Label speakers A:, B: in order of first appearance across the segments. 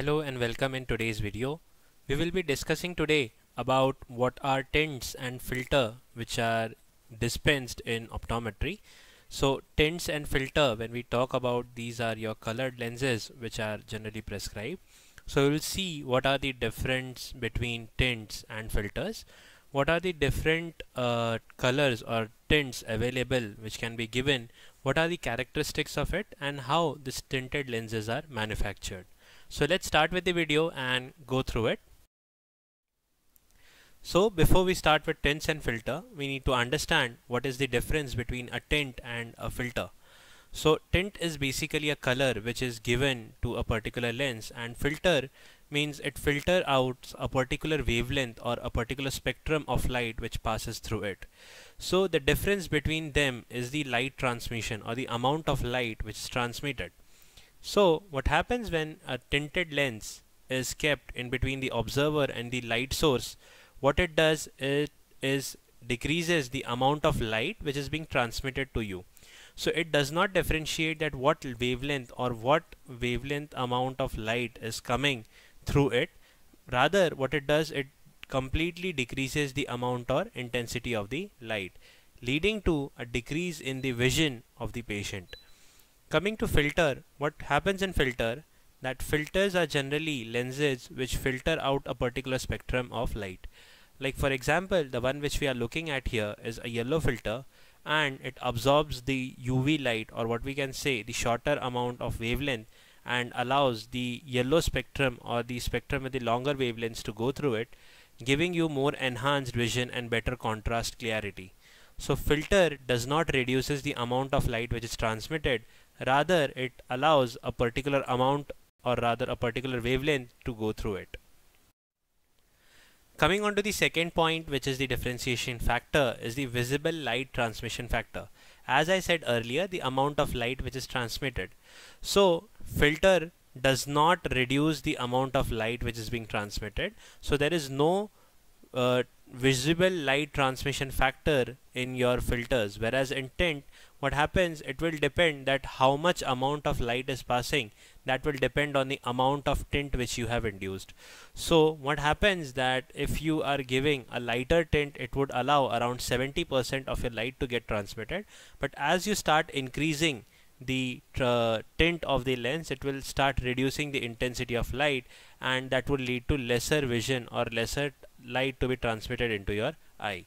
A: Hello and welcome in today's video. We will be discussing today about what are tints and filter which are dispensed in optometry. So tints and filter when we talk about these are your colored lenses which are generally prescribed. So we'll see what are the difference between tints and filters. What are the different uh, colors or tints available which can be given. What are the characteristics of it and how these tinted lenses are manufactured. So let's start with the video and go through it. So before we start with tints and filter, we need to understand what is the difference between a tint and a filter. So tint is basically a color which is given to a particular lens and filter means it filter out a particular wavelength or a particular spectrum of light which passes through it. So the difference between them is the light transmission or the amount of light which is transmitted. So what happens when a tinted lens is kept in between the observer and the light source, what it does it is decreases the amount of light which is being transmitted to you. So it does not differentiate that what wavelength or what wavelength amount of light is coming through it. Rather what it does it completely decreases the amount or intensity of the light leading to a decrease in the vision of the patient. Coming to filter, what happens in filter that filters are generally lenses which filter out a particular spectrum of light. Like for example, the one which we are looking at here is a yellow filter and it absorbs the UV light or what we can say the shorter amount of wavelength and allows the yellow spectrum or the spectrum with the longer wavelengths to go through it giving you more enhanced vision and better contrast clarity. So filter does not reduces the amount of light which is transmitted rather it allows a particular amount or rather a particular wavelength to go through it. Coming on to the second point which is the differentiation factor is the visible light transmission factor. As I said earlier the amount of light which is transmitted. So filter does not reduce the amount of light which is being transmitted so there is no uh, visible light transmission factor in your filters whereas in tint what happens it will depend that how much amount of light is passing that will depend on the amount of tint which you have induced so what happens that if you are giving a lighter tint it would allow around 70% of your light to get transmitted but as you start increasing the uh, tint of the lens it will start reducing the intensity of light and that would lead to lesser vision or lesser light to be transmitted into your eye.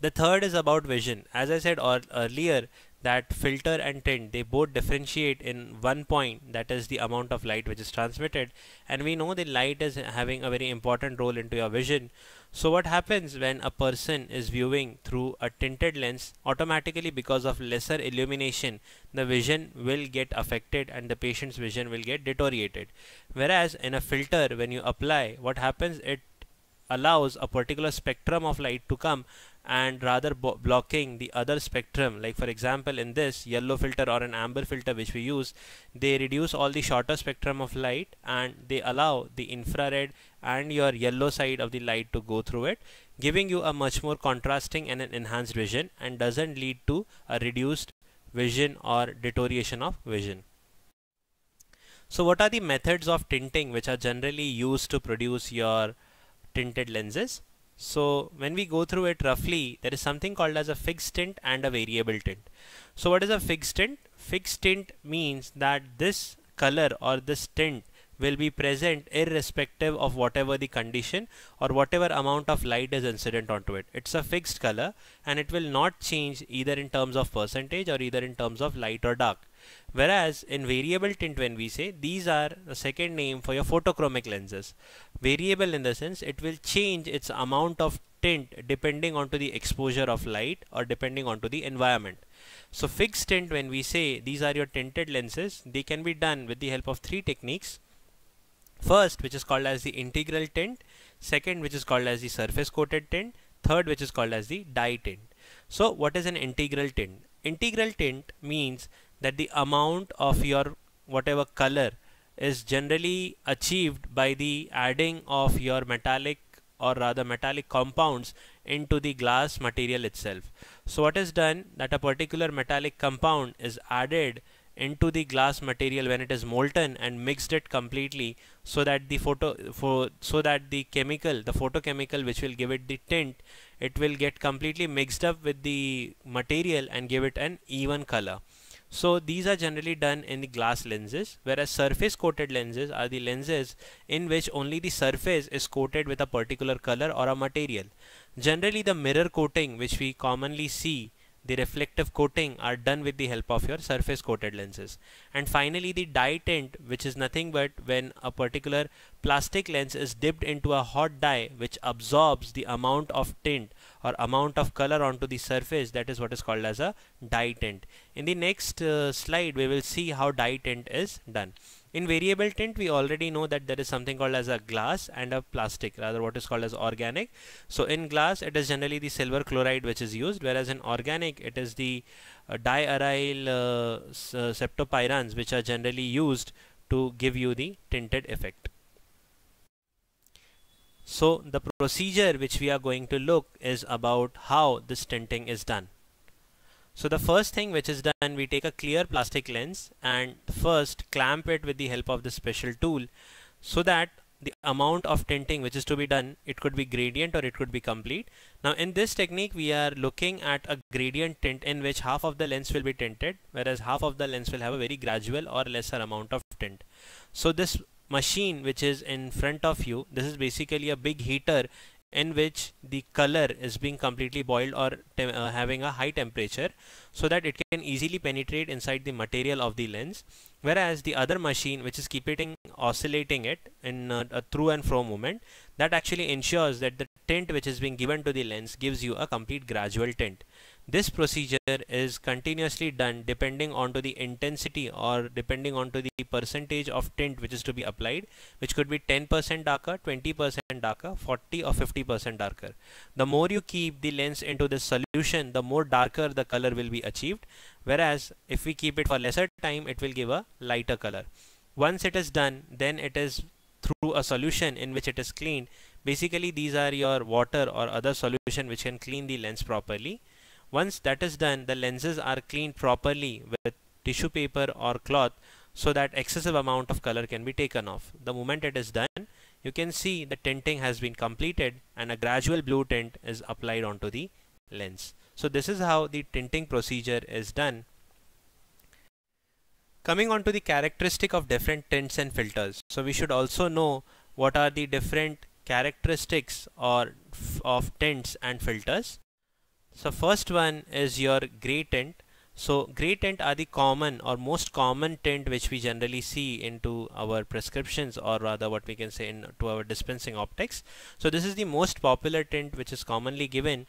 A: The third is about vision. As I said earlier, that filter and tint they both differentiate in one point that is the amount of light which is transmitted and we know the light is having a very important role into your vision so what happens when a person is viewing through a tinted lens automatically because of lesser illumination the vision will get affected and the patient's vision will get deteriorated whereas in a filter when you apply what happens it allows a particular spectrum of light to come and rather blocking the other spectrum like for example in this yellow filter or an amber filter which we use they reduce all the shorter spectrum of light and they allow the infrared and your yellow side of the light to go through it giving you a much more contrasting and an enhanced vision and doesn't lead to a reduced vision or deterioration of vision. So what are the methods of tinting which are generally used to produce your tinted lenses? So when we go through it roughly, there is something called as a fixed tint and a variable tint. So what is a fixed tint? Fixed tint means that this color or this tint will be present irrespective of whatever the condition or whatever amount of light is incident onto it. It's a fixed color and it will not change either in terms of percentage or either in terms of light or dark. Whereas in variable tint when we say these are the second name for your photochromic lenses. Variable in the sense it will change its amount of tint depending onto the exposure of light or depending onto the environment. So fixed tint when we say these are your tinted lenses they can be done with the help of three techniques. First which is called as the integral tint, second which is called as the surface coated tint, third which is called as the dye tint. So what is an integral tint? Integral tint means that the amount of your whatever color is generally achieved by the adding of your metallic or rather metallic compounds into the glass material itself. So what is done that a particular metallic compound is added into the glass material when it is molten and mixed it completely so that the photo for so that the chemical the photochemical which will give it the tint it will get completely mixed up with the material and give it an even color so these are generally done in the glass lenses whereas surface coated lenses are the lenses in which only the surface is coated with a particular color or a material. Generally the mirror coating which we commonly see the reflective coating are done with the help of your surface coated lenses. And finally the dye tint which is nothing but when a particular plastic lens is dipped into a hot dye which absorbs the amount of tint or amount of color onto the surface that is what is called as a dye tint. In the next uh, slide we will see how dye tint is done. In variable tint, we already know that there is something called as a glass and a plastic, rather what is called as organic. So in glass, it is generally the silver chloride which is used, whereas in organic, it is the uh, diaryl uh, uh septopyrans which are generally used to give you the tinted effect. So the procedure which we are going to look is about how this tinting is done. So the first thing which is done, we take a clear plastic lens and first clamp it with the help of this special tool so that the amount of tinting which is to be done, it could be gradient or it could be complete. Now in this technique, we are looking at a gradient tint in which half of the lens will be tinted, whereas half of the lens will have a very gradual or lesser amount of tint. So this machine which is in front of you, this is basically a big heater in which the color is being completely boiled or uh, having a high temperature so that it can easily penetrate inside the material of the lens whereas the other machine which is keeping oscillating it in uh, a through and fro movement that actually ensures that the tint which is being given to the lens gives you a complete gradual tint this procedure is continuously done depending on to the intensity or depending on to the percentage of tint which is to be applied, which could be 10% darker, 20% darker, 40 or 50% darker. The more you keep the lens into the solution, the more darker the color will be achieved. Whereas if we keep it for lesser time, it will give a lighter color. Once it is done, then it is through a solution in which it is cleaned. Basically, these are your water or other solution which can clean the lens properly once that is done, the lenses are cleaned properly with tissue paper or cloth so that excessive amount of color can be taken off. The moment it is done, you can see the tinting has been completed and a gradual blue tint is applied onto the lens. So this is how the tinting procedure is done. Coming on to the characteristic of different tints and filters. So we should also know what are the different characteristics or of tints and filters. So first one is your gray tint. So gray tint are the common or most common tint which we generally see into our prescriptions or rather what we can say into our dispensing optics. So this is the most popular tint which is commonly given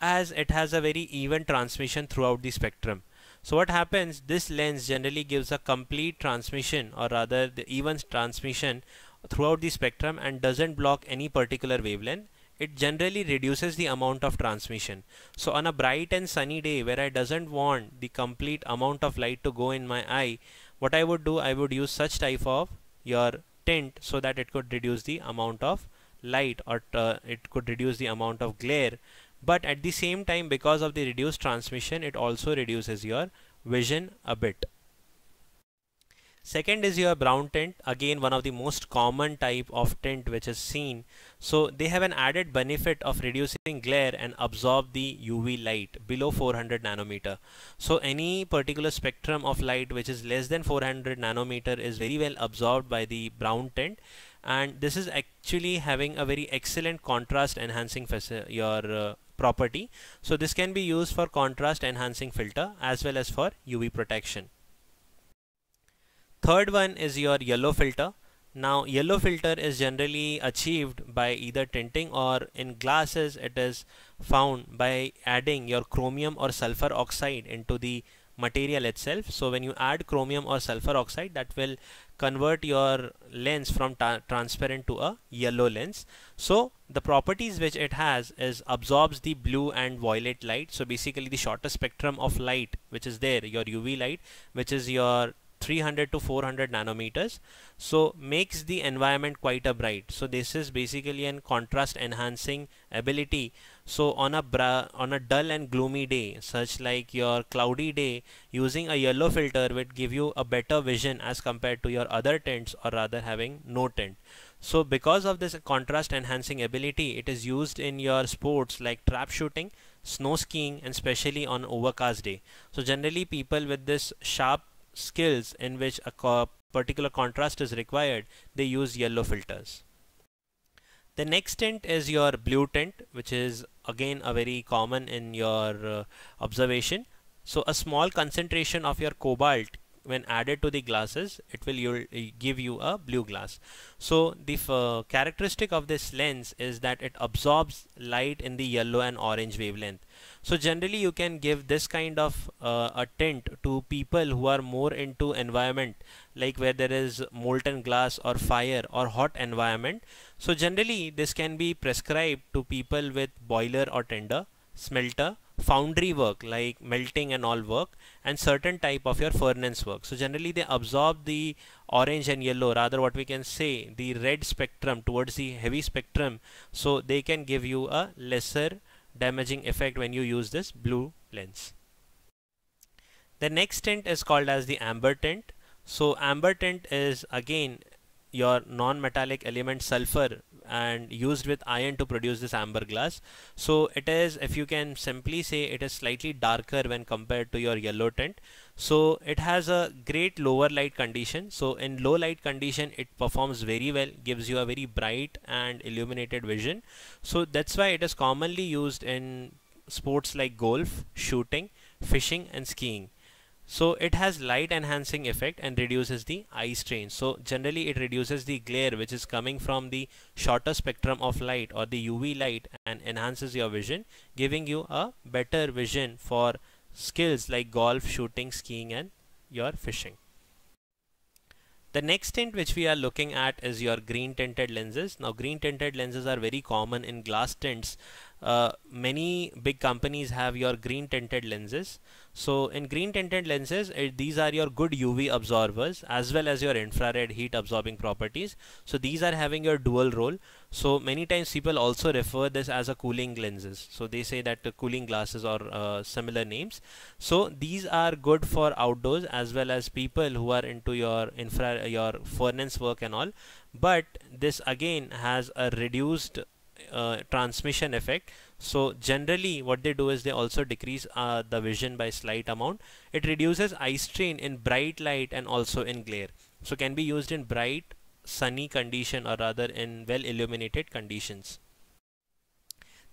A: as it has a very even transmission throughout the spectrum. So what happens this lens generally gives a complete transmission or rather the even transmission throughout the spectrum and doesn't block any particular wavelength it generally reduces the amount of transmission. So on a bright and sunny day where I doesn't want the complete amount of light to go in my eye, what I would do, I would use such type of your tint so that it could reduce the amount of light or uh, it could reduce the amount of glare. But at the same time, because of the reduced transmission, it also reduces your vision a bit. Second is your brown tint. again one of the most common type of tint which is seen. So they have an added benefit of reducing glare and absorb the UV light below 400 nanometer. So any particular spectrum of light which is less than 400 nanometer is very well absorbed by the brown tint, and this is actually having a very excellent contrast enhancing your uh, property. So this can be used for contrast enhancing filter as well as for UV protection. Third one is your yellow filter. Now yellow filter is generally achieved by either tinting or in glasses it is found by adding your chromium or sulfur oxide into the material itself. So when you add chromium or sulfur oxide that will convert your lens from transparent to a yellow lens. So the properties which it has is absorbs the blue and violet light. So basically the shorter spectrum of light which is there your UV light which is your 300 to 400 nanometers so makes the environment quite a bright so this is basically an contrast enhancing ability so on a on a dull and gloomy day such like your cloudy day using a yellow filter would give you a better vision as compared to your other tints or rather having no tint so because of this contrast enhancing ability it is used in your sports like trap shooting snow skiing and especially on overcast day so generally people with this sharp skills in which a co particular contrast is required, they use yellow filters. The next tint is your blue tint, which is again a very common in your uh, observation. So a small concentration of your cobalt when added to the glasses it will uh, give you a blue glass so the uh, characteristic of this lens is that it absorbs light in the yellow and orange wavelength so generally you can give this kind of uh, a tint to people who are more into environment like where there is molten glass or fire or hot environment so generally this can be prescribed to people with boiler or tender smelter foundry work like melting and all work and certain type of your furnace work so generally they absorb the orange and yellow rather what we can say the red spectrum towards the heavy spectrum so they can give you a lesser damaging effect when you use this blue lens the next tint is called as the amber tint so amber tint is again your non-metallic element sulfur and used with iron to produce this amber glass so it is if you can simply say it is slightly darker when compared to your yellow tint so it has a great lower light condition so in low light condition it performs very well gives you a very bright and illuminated vision so that's why it is commonly used in sports like golf shooting fishing and skiing so it has light enhancing effect and reduces the eye strain. So generally it reduces the glare which is coming from the shorter spectrum of light or the UV light and enhances your vision giving you a better vision for skills like golf, shooting, skiing and your fishing. The next tint which we are looking at is your green tinted lenses. Now green tinted lenses are very common in glass tints uh, many big companies have your green tinted lenses. So in green tinted lenses, it, these are your good UV absorbers as well as your infrared heat absorbing properties. So these are having your dual role. So many times people also refer this as a cooling lenses. So they say that the cooling glasses or uh, similar names. So these are good for outdoors as well as people who are into your infra your furnace work and all. But this again has a reduced uh, transmission effect so generally what they do is they also decrease uh, the vision by slight amount it reduces eye strain in bright light and also in glare so can be used in bright sunny condition or rather in well illuminated conditions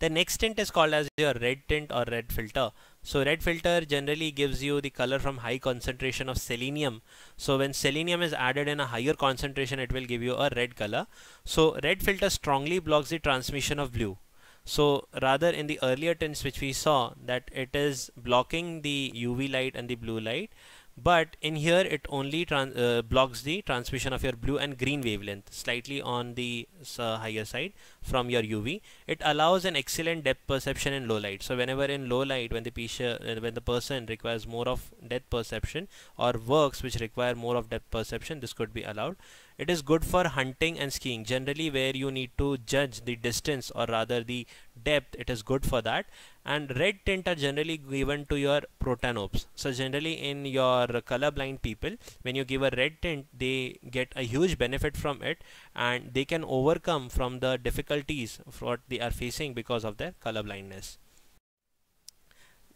A: the next tint is called as your red tint or red filter. So red filter generally gives you the color from high concentration of selenium. So when selenium is added in a higher concentration, it will give you a red color. So red filter strongly blocks the transmission of blue. So rather in the earlier tints which we saw that it is blocking the UV light and the blue light but in here it only uh, blocks the transmission of your blue and green wavelength slightly on the uh, higher side from your UV. It allows an excellent depth perception in low light. So whenever in low light, when the, uh, when the person requires more of depth perception or works which require more of depth perception, this could be allowed. It is good for hunting and skiing. Generally where you need to judge the distance or rather the depth, it is good for that. And red tint are generally given to your protanopes. So generally in your colorblind people, when you give a red tint, they get a huge benefit from it and they can overcome from the difficulties what they are facing because of their color blindness.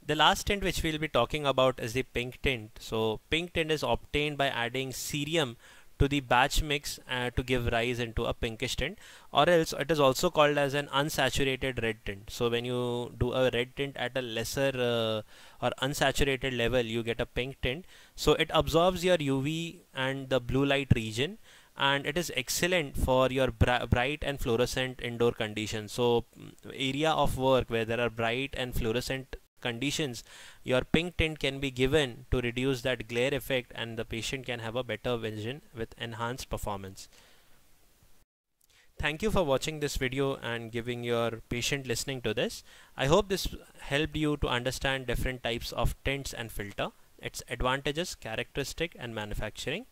A: The last tint which we'll be talking about is the pink tint. So pink tint is obtained by adding cerium to the batch mix uh, to give rise into a pinkish tint or else it is also called as an unsaturated red tint so when you do a red tint at a lesser uh, or unsaturated level you get a pink tint so it absorbs your UV and the blue light region and it is excellent for your bright and fluorescent indoor conditions so mm, area of work where there are bright and fluorescent conditions your pink tint can be given to reduce that glare effect and the patient can have a better vision with enhanced performance thank you for watching this video and giving your patient listening to this i hope this helped you to understand different types of tints and filter its advantages characteristic and manufacturing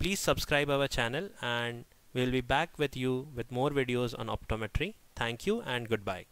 A: Please subscribe our channel and we'll be back with you with more videos on optometry. Thank you and goodbye.